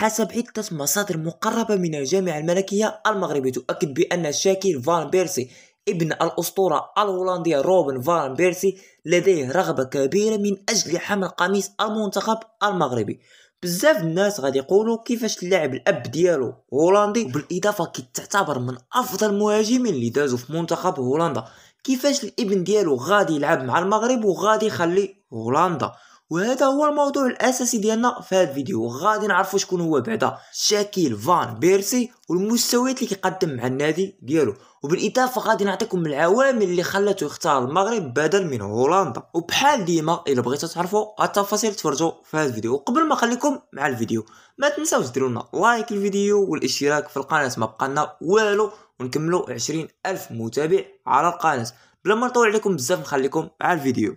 حسب عدة مصادر مقربة من الجامعة الملكية المغربية تؤكد بأن شاكيل فان بيرسي ابن الأسطورة الهولندية روبن فان بيرسي لديه رغبة كبيرة من أجل حمل قميص المنتخب المغربي بزاف الناس غادي يقولوا كيفاش اللاعب الاب ديالو هولندي بالاضافه تعتبر من افضل المهاجمين اللي دازوا في منتخب هولندا كيفاش الابن ديالو غادي يلعب مع المغرب وغادي يخلي هولندا وهذا هو الموضوع الاساسي ديالنا في هذا الفيديو غادي نعرفوا شكون هو بعدا شاكيل فان بيرسي والمستويات اللي كيقدم مع النادي ديالو وبالاضافه غادي نعطيكم العوامل اللي خلته يختار المغرب بدل من هولندا وبحال ديما الا بغيتوا تعرفوا التفاصيل تفرجوا في هذا الفيديو وقبل ما نخليكم مع الفيديو ما تنساوش ديروا لنا لايك الفيديو والاشتراك في القناه ما بقى لنا والو ونكملوا 20 الف متابع على القناه بلا ما نطول عليكم بزاف نخليكم مع الفيديو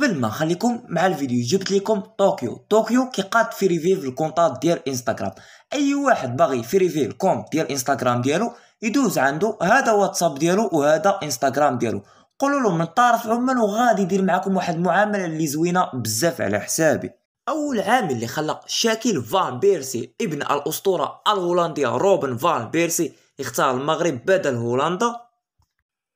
قبل ما خليكم مع الفيديو جبت لكم طوكيو طوكيو كيقاد في ريفيف الكونتات ديال انستغرام اي واحد باغي في ريفيف الكونت ديال انستغرام ديالو يدوز عنده هذا واتساب ديالو وهذا انستغرام ديالو قولوا له من طرف عمان وغادي يدير معكم واحد المعامله اللي زوينه بزاف على حسابي اول عامل اللي خلق شاكيل فان بيرسي ابن الاسطوره الهولنديه روبن فان بيرسي اختار المغرب بدل هولندا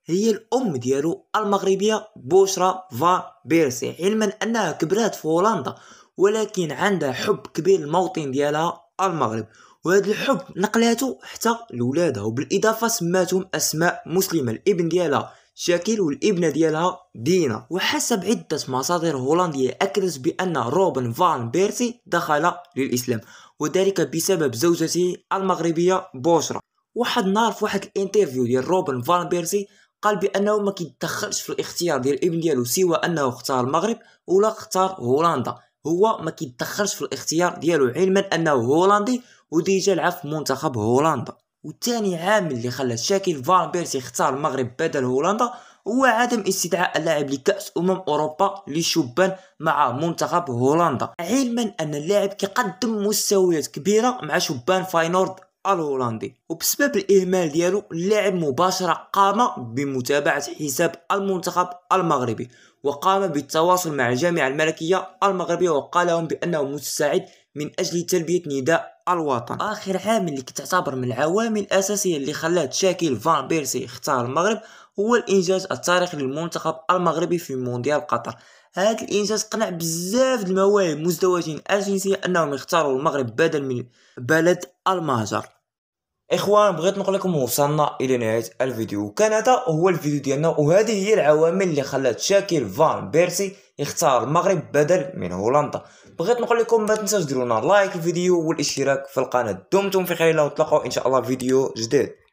هي الام ديالو المغربيه بوشرا فان بيرسي علما انها كبرات في هولندا ولكن عندها حب كبير للموطن ديالها المغرب وهذا الحب نقلاته حتى لولادها وبالاضافه سماتهم اسماء مسلمه الابن ديالها شاكيل والابنه ديالها دينا وحسب عده مصادر هولنديه اكدت بان روبن فان بيرسي دخل للاسلام وذلك بسبب زوجته المغربيه بوشرا واحد النهار في واحد الانترفيو ديال روبن فان بيرسي قال بانه ما كيتدخلش في الاختيار ديال الابن ديالو سوى انه اختار المغرب ولا اختار هولندا هو ما كيتدخلش في الاختيار ديالو علما انه هولندي وديجا لعب في منتخب هولندا والثاني عامل اللي خلى شاكيل فان بيرسي اختار المغرب بدل هولندا هو عدم استدعاء اللاعب لكأس أمم أوروبا للشبان مع منتخب هولندا علما أن اللاعب كيقدم مستويات كبيرة مع شبان فاينورد الهولندي وبسبب الاهمال ديالو اللاعب مباشره قام بمتابعه حساب المنتخب المغربي وقام بالتواصل مع الجامعه الملكيه المغربيه وقال لهم بانه مستعد من اجل تلبيه نداء الوطن اخر عامل اللي كتعتبر من العوامل الاساسيه اللي خلات شاكيل فان بيرسي يختار المغرب هو الانجاز التاريخي للمنتخب المغربي في مونديال قطر هذا الانجاز قنع بزاف المواهب مزدوجين الجنسيه انهم يختاروا المغرب بدل من بلد المهجر اخوان بغيت نقول لكم وصلنا الى نهايه الفيديو كان هذا هو الفيديو ديالنا وهذه هي العوامل اللي خلات شاكيل فان بيرسي يختار المغرب بدل من هولندا بغيت نقول لكم ما تنساوش ديرونا لايك الفيديو والاشتراك في القناه دمتم في خير الله وتلقوا ان شاء الله فيديو جديد